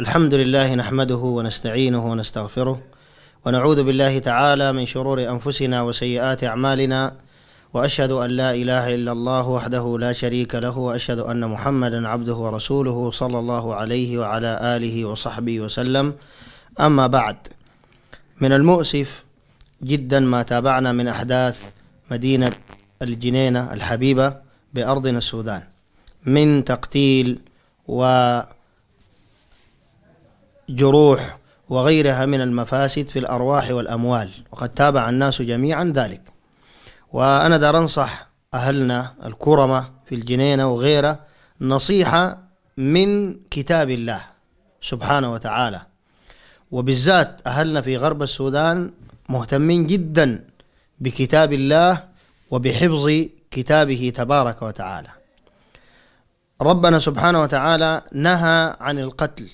الحمد لله نحمده ونستعينه ونستغفره ونعوذ بالله تعالى من شرور انفسنا وسيئات اعمالنا واشهد ان لا اله الا الله وحده لا شريك له واشهد ان محمدا عبده ورسوله صلى الله عليه وعلى اله وصحبه وسلم اما بعد من المؤسف جدا ما تابعنا من احداث مدينه الجنينه الحبيبه بارضنا السودان من تقتيل و جروح وغيرها من المفاسد في الأرواح والأموال وقد تابع الناس جميعا ذلك وأنا دار أنصح أهلنا الكرمة في الجنينة وغيره نصيحة من كتاب الله سبحانه وتعالى وبالذات أهلنا في غرب السودان مهتمين جدا بكتاب الله وبحفظ كتابه تبارك وتعالى ربنا سبحانه وتعالى نهى عن القتل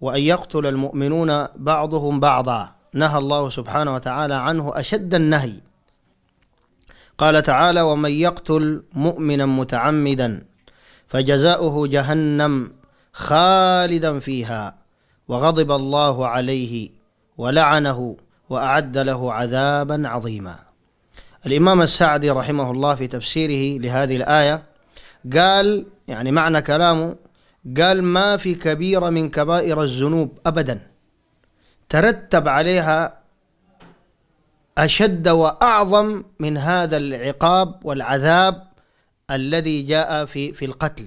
وأن يقتل المؤمنون بعضهم بعضا نهى الله سبحانه وتعالى عنه أشد النهي قال تعالى ومن يقتل مؤمنا متعمدا فجزاؤه جهنم خالدا فيها وغضب الله عليه ولعنه وأعد له عذابا عظيما الإمام السعدي رحمه الله في تفسيره لهذه الآية قال يعني معنى كلامه قال ما في كبيرة من كبائر الذنوب أبدا ترتب عليها أشد وأعظم من هذا العقاب والعذاب الذي جاء في في القتل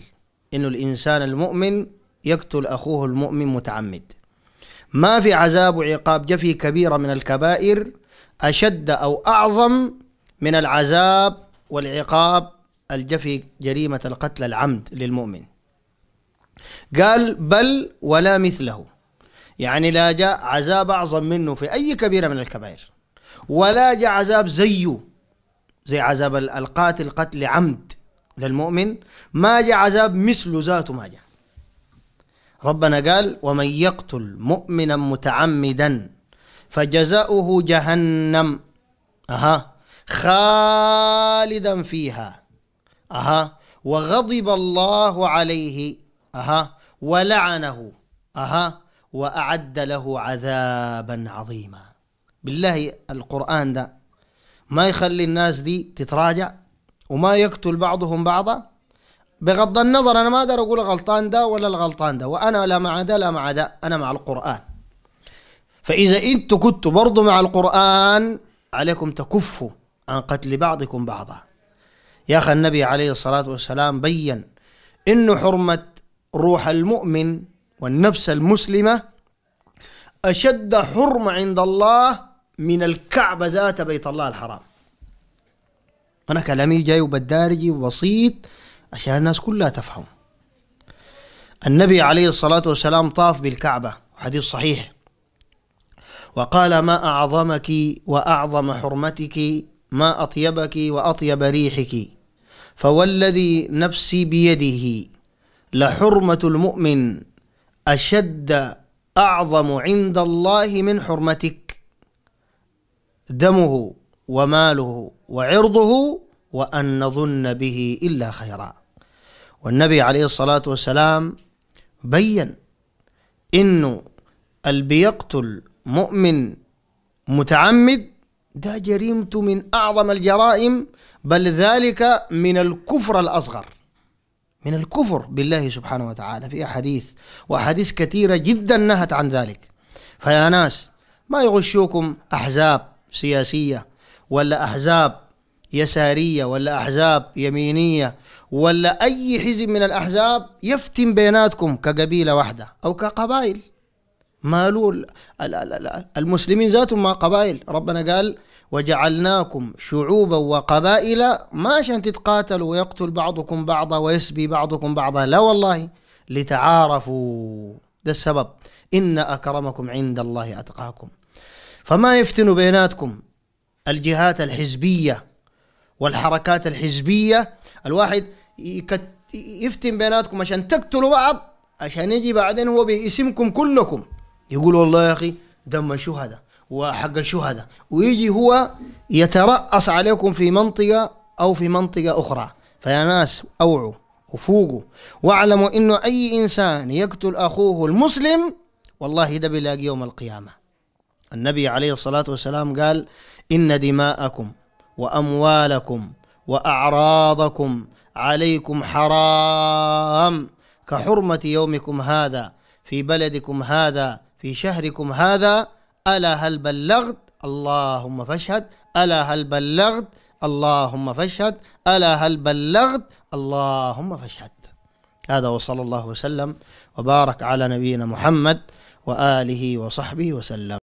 إنه الإنسان المؤمن يقتل أخوه المؤمن متعمد ما في عذاب وعقاب جاء في كبيرة من الكبائر أشد أو أعظم من العذاب والعقاب الجفي جريمة القتل العمد للمؤمن قال بل ولا مثله يعني لا جاء عذاب أعظم منه في أي كبيرة من الكبائر ولا جاء عذاب زيه زي عذاب القاتل قتل عمد للمؤمن ما جاء عذاب مثله ذاته ما جاء ربنا قال ومن يقتل مؤمنا متعمدا فجزاؤه جهنم أها خالدا فيها أها وغضب الله عليه أها ولعنه أها وأعد له عذابا عظيما بالله القرآن ده ما يخلي الناس دي تتراجع وما يقتل بعضهم بعضا بغض النظر أنا ما أقدر أقول غلطان ده ولا الغلطان ده وأنا لا مع ده لا مع ده أنا مع القرآن فإذا أنت كنتوا برضو مع القرآن عليكم تكفوا عن قتل بعضكم بعضا يا أخي النبي عليه الصلاة والسلام بين إنه حرمة روح المؤمن والنفس المسلمة أشد حرمة عند الله من الكعبة ذات بيت الله الحرام أنا كلامي جاي وبدارجي وبسيط عشان الناس كلها تفهم النبي عليه الصلاة والسلام طاف بالكعبة حديث صحيح وقال ما أعظمك وأعظم حرمتك ما أطيبك وأطيب ريحك فوالذي نفسي بيده لحرمة المؤمن أشد أعظم عند الله من حرمتك دمه وماله وعرضه وأن نظن به إلا خيرا والنبي عليه الصلاة والسلام بين إنه اللي بيقتل مؤمن متعمد ده جريمته من أعظم الجرائم بل ذلك من الكفر الأصغر من الكفر بالله سبحانه وتعالى في أحاديث وأحاديث كثيرة جدا نهت عن ذلك فيا ناس ما يغشوكم أحزاب سياسية ولا أحزاب يسارية ولا أحزاب يمينية ولا أي حزب من الأحزاب يفتن بيناتكم كقبيلة واحدة أو كقبائل ماله المسلمين ذاتهم مع قبائل ربنا قال وجعلناكم شعوبا وقبائل ما عشان تتقاتلوا ويقتل بعضكم بعضا ويسبي بعضكم بعضا لا والله لتعارفوا ده السبب إن أكرمكم عند الله أتقاكم فما يفتن بيناتكم الجهات الحزبية والحركات الحزبية الواحد يفتن بيناتكم عشان تقتلوا بعض عشان يجي بعدين هو باسمكم كلكم يقول والله يا أخي دم شهداء وحق الشهداء ويجي هو يترأس عليكم في منطقة أو في منطقة أخرى فيا ناس أوعوا وفوقوا واعلموا إنه أي إنسان يقتل أخوه المسلم والله ده بيلاقي يوم القيامة النبي عليه الصلاة والسلام قال إن دماءكم وأموالكم وأعراضكم عليكم حرام كحرمة يومكم هذا في بلدكم هذا في شهركم هذا ألا هل بلغت اللهم فاشهد ألا هل بلغت اللهم فاشهد ألا هل بلغت اللهم فاشهد هذا وصلى الله وسلم وبارك على نبينا محمد وآله وصحبه وسلم